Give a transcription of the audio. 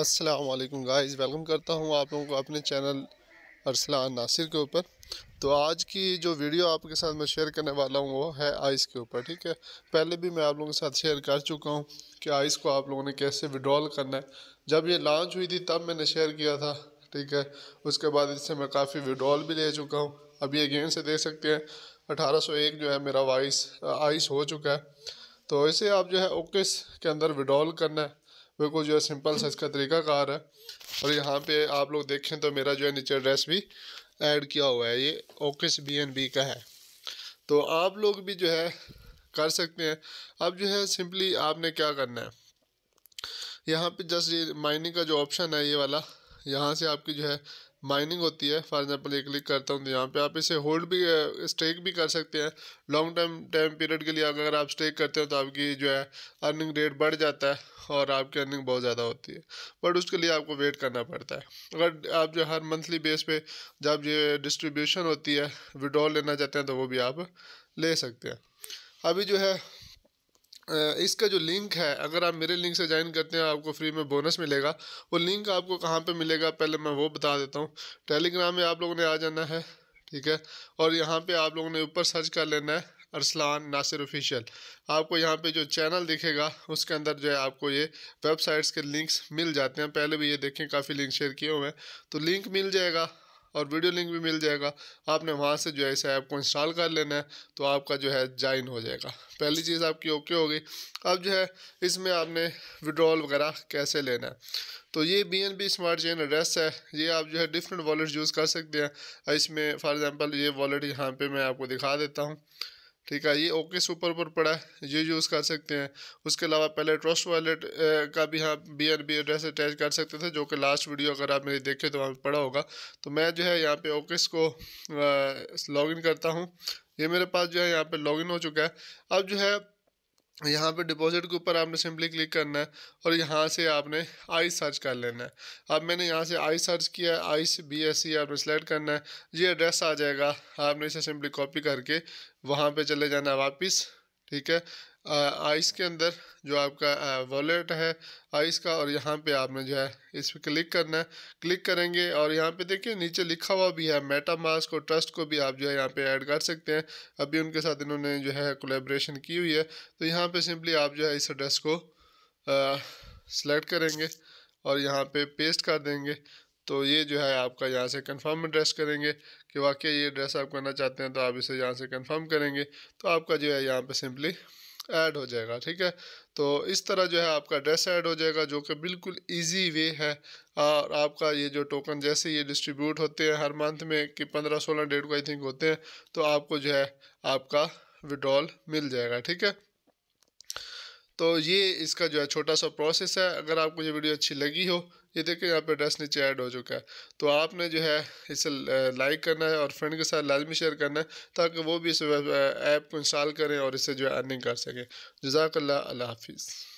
Aslam guys welcome करता हूँ आप लोगों को अपने चैनल अरसलान नासिर के ऊपर तो आज की जो वीडियो आपके साथ मैं शेयर करने वाला हूँ वो है आइस के ऊपर ठीक है पहले भी मैं आप लोगों के साथ शेयर कर चुका हूँ कि आइस को आप लोगों ने कैसे विड्रॉल करना है जब ये लॉन्च हुई थी तब मैंने शेयर किया था ठीक है उसके बाद इससे मैं काफ़ी विड्रॉल भी ले चुका हूँ अभी अगेन से देख सकते हैं एक जो है मेरा वाइस आइस हो चुका है तो इसे आप जो है ओकेस के अंदर विड्रॉल करना है बिल्कुल जो है सिंपल सा इसका तरीका कार है और यहाँ पे आप लोग देखें तो मेरा जो है नीचे एड्रेस भी ऐड किया हुआ है ये ओकिस बी एन बी का है तो आप लोग भी जो है कर सकते हैं अब जो है सिंपली आपने क्या करना है यहाँ पे जस्ट ये माइनिंग का जो ऑप्शन है ये वाला यहाँ से आपकी जो है माइनिंग होती है फॉर एग्ज़ाम्पल ये क्लिक करता हूँ तो यहाँ पे आप इसे होल्ड भी स्टेक भी कर सकते हैं लॉन्ग टाइम टाइम पीरियड के लिए अगर आप स्टेक करते हो तो आपकी जो है अर्निंग रेट बढ़ जाता है और आपकी अर्निंग बहुत ज़्यादा होती है बट उसके लिए आपको वेट करना पड़ता है अगर आप जो हर मंथली बेस पे जब ये डिस्ट्रीब्यूशन होती है विड्रॉल लेना चाहते हैं तो वो भी आप ले सकते हैं अभी जो है इसका जो लिंक है अगर आप मेरे लिंक से ज्वाइन करते हैं आपको फ्री में बोनस मिलेगा वो लिंक आपको कहाँ पे मिलेगा पहले मैं वो बता देता हूँ टेलीग्राम में आप लोगों ने आ जाना है ठीक है और यहाँ पे आप लोगों ने ऊपर सर्च कर लेना है अरसलान नासिर ऑफिशियल आपको यहाँ पे जो चैनल दिखेगा उसके अंदर जो है आपको ये वेबसाइट्स के लिंक्स मिल जाते हैं पहले भी ये देखें काफ़ी लिंक शेयर किए हुए हैं तो लिंक मिल जाएगा और वीडियो लिंक भी मिल जाएगा आपने वहाँ से जो है इस ऐप को इंस्टॉल कर लेना है तो आपका जो है जॉइन हो जाएगा पहली चीज़ आपकी ओके हो गई अब जो है इसमें आपने विड्रॉल वगैरह कैसे लेना है तो ये B N B smart chain address है ये आप जो है डिफरेंट वॉलेट यूज़ कर सकते हैं इसमें फॉर एग्ज़ाम्पल ये वॉलेट यहाँ पर मैं आपको दिखा देता हूँ ठीक है ये ओके सुपर पर पड़ा है ये यूज़ कर सकते हैं उसके अलावा पहले ट्रस्ट वॉलेट का भी हाँ B N B address attach कर सकते थे जो कि लास्ट वीडियो अगर आप मेरी देखें तो वहाँ पर पड़ा होगा तो मैं जो है यहाँ पे ओकेस को लॉगिन करता हूँ ये मेरे पास जो है यहाँ पे लॉगिन हो चुका है अब जो है यहाँ पे डिपॉजिट के ऊपर आपने सिंपली क्लिक करना है और यहाँ से आपने आई सर्च कर लेना है अब मैंने यहाँ से आई सर्च किया है आई से बी एस सी आपने सेलेक्ट करना है ये एड्रेस आ जाएगा आपने इसे सिंपली कॉपी करके वहाँ पे चले जाना है वापस ठीक है आइस के अंदर जो आपका वॉलेट है आइस का और यहाँ पे आपने जो है इस पर क्लिक करना है क्लिक करेंगे और यहाँ पे देखिए नीचे लिखा हुआ भी है मेटा मास्क और ट्रस्ट को भी आप जो है यहाँ पे ऐड कर सकते हैं अभी उनके साथ इन्होंने जो है कोलेब्रेशन की हुई है तो यहाँ पे सिंपली आप जो है इस एड्रेस को सेलेक्ट करेंगे और यहाँ पे पेस्ट कर देंगे तो ये जो है आपका यहाँ से कंफर्म एड्रेस करेंगे कि वाकई ये एड्रेस आप करना चाहते हैं तो आप इसे यहाँ से कंफर्म करेंगे तो आपका जो है यहाँ पे सिंपली ऐड हो जाएगा ठीक है तो इस तरह जो है आपका एड्रेस ऐड हो जाएगा जो कि बिल्कुल इजी वे है और आपका ये जो टोकन जैसे ये डिस्ट्रीब्यूट होते हैं हर मंथ में कि पंद्रह सोलह डेट को आई थिंक होते हैं तो आपको जो है आपका विड्रॉल मिल जाएगा ठीक है तो ये इसका जो है छोटा सा प्रोसेस है अगर आपको ये वीडियो अच्छी लगी हो ये देखें यहाँ पर एड्रेस नीचे ऐड हो चुका है तो आपने जो है इसे लाइक करना है और फ्रेंड के साथ लाजमी शेयर करना है ताकि वो भी इस ऐप को इंस्टॉल करें और इससे जो है अर्निंग कर सकें जजाक अल्लाह हाफिज़